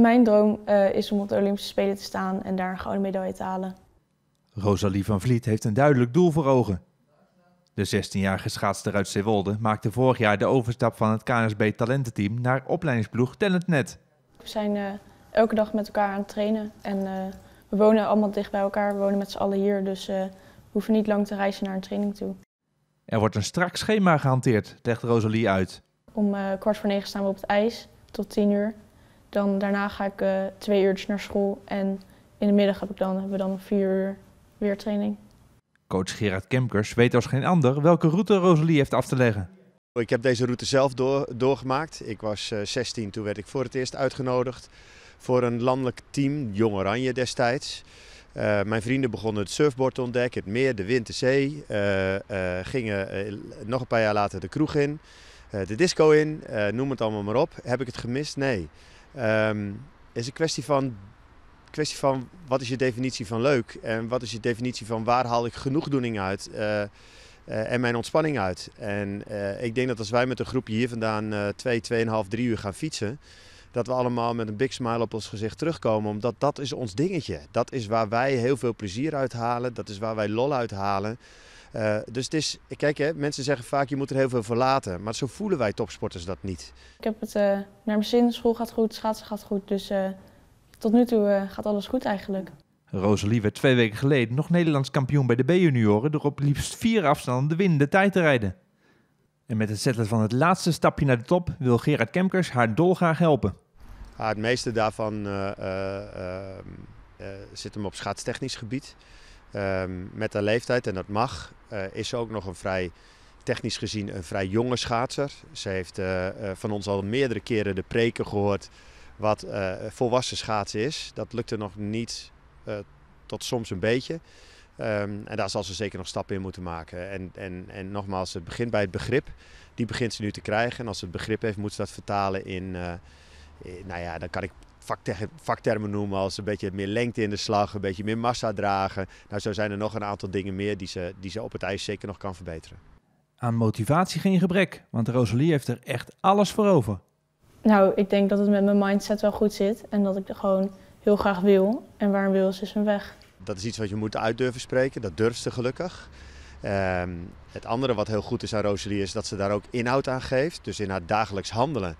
Mijn droom eh, is om op de Olympische Spelen te staan en daar een gouden medaille te halen. Rosalie van Vliet heeft een duidelijk doel voor ogen. De 16-jarige schaatster uit Zeewolde maakte vorig jaar de overstap van het KNSB talententeam naar opleidingsploeg TalentNet. We zijn eh, elke dag met elkaar aan het trainen en eh, we wonen allemaal dicht bij elkaar. We wonen met z'n allen hier, dus we hoeven niet lang te reizen naar een training toe. Er wordt een strak schema gehanteerd, legt Rosalie uit. Om kwart voor negen staan we op het ijs tot 10 uur. Dan daarna ga ik eh, twee uurtjes naar school en in de middag heb ik dan, hebben we dan vier uur weer training. Coach Gerard Kemkers weet als geen ander welke route Rosalie heeft af te leggen. Oh, ik heb deze route zelf doorgemaakt. Ik was 16, eh, toen werd ik voor het eerst uitgenodigd voor een landelijk team, Jong Oranje destijds. Eh, mijn vrienden begonnen het surfboard te ontdekken, het meer, de wind, de zee. gingen nog een paar jaar later de kroeg in, de disco in, noem het allemaal maar op. Heb ik het gemist? Nee. Um, is een kwestie van, kwestie van wat is je definitie van leuk en wat is je definitie van waar haal ik genoegdoening uit eh, eh, en mijn ontspanning uit. En eh, ik denk dat als wij met een groepje hier vandaan twee, tweeënhalf, drie uur gaan fietsen, dat we allemaal met een big smile op ons gezicht terugkomen. Omdat dat is ons dingetje. Dat is waar wij heel veel plezier uit halen. Dat is waar wij lol uit halen. Eh, dus het is, kijk, hè, mensen zeggen vaak je moet er heel veel voor laten. Maar zo voelen wij topsporters dat niet. Ik heb het eh, naar mijn zin, school gaat goed, schaatsen gaat goed. Dus eh, tot nu toe gaat alles goed eigenlijk. Rosalie werd twee weken geleden nog Nederlands kampioen bij de B-junioren door op liefst vier afstanden de winnende tijd te rijden. En met het zetten van het laatste stapje naar de top wil Gerard Kemkers haar dolgraag helpen. Ja, het meeste daarvan uh, uh, zit hem op schaatstechnisch gebied. Ehm, met haar leeftijd, en dat mag, is ze ook nog een vrij, technisch gezien, een vrij jonge schaatser. Ze heeft van ons al meerdere keren de preken gehoord wat volwassen schaatsen is. Dat lukte nog niet tot soms een beetje. Ehm, en daar zal ze zeker nog stappen in moeten maken. En, en, en nogmaals, het begint bij het begrip. Die begint ze nu te krijgen. En als ze het begrip heeft, moet ze dat vertalen in, eh, eh, nou ja, dan kan ik vaktermen noemen als een beetje meer lengte in de slag, een beetje meer massa dragen. Nou, zo zijn er nog een aantal dingen meer die ze, die ze op het ijs zeker nog kan verbeteren. Aan motivatie geen gebrek, want Rosalie heeft er echt alles voor over. Nou, ik denk dat het met mijn mindset wel goed zit en dat ik er gewoon heel graag wil. En waar wil ze is een weg. Dat is iets wat je moet uit durven spreken. Dat durft ze gelukkig. Ehm, het andere wat heel goed is aan Rosalie is dat ze daar ook inhoud aan geeft. Dus in haar dagelijks handelen.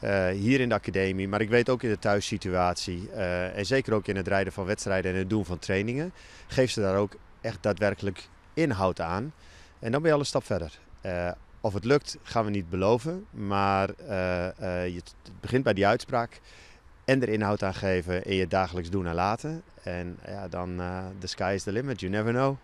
Eh, hier in de academie, maar ik weet ook in de thuissituatie. Eh, en zeker ook in het rijden van wedstrijden en het doen van trainingen. Geeft ze daar ook echt daadwerkelijk inhoud aan. En dan ben je al een stap verder. Eh, of het lukt, gaan we niet beloven. Maar je, het begint bij die uitspraak en er inhoud aan geven in je dagelijks doen en laten. En ja, dan de eh, sky is the limit, you never know.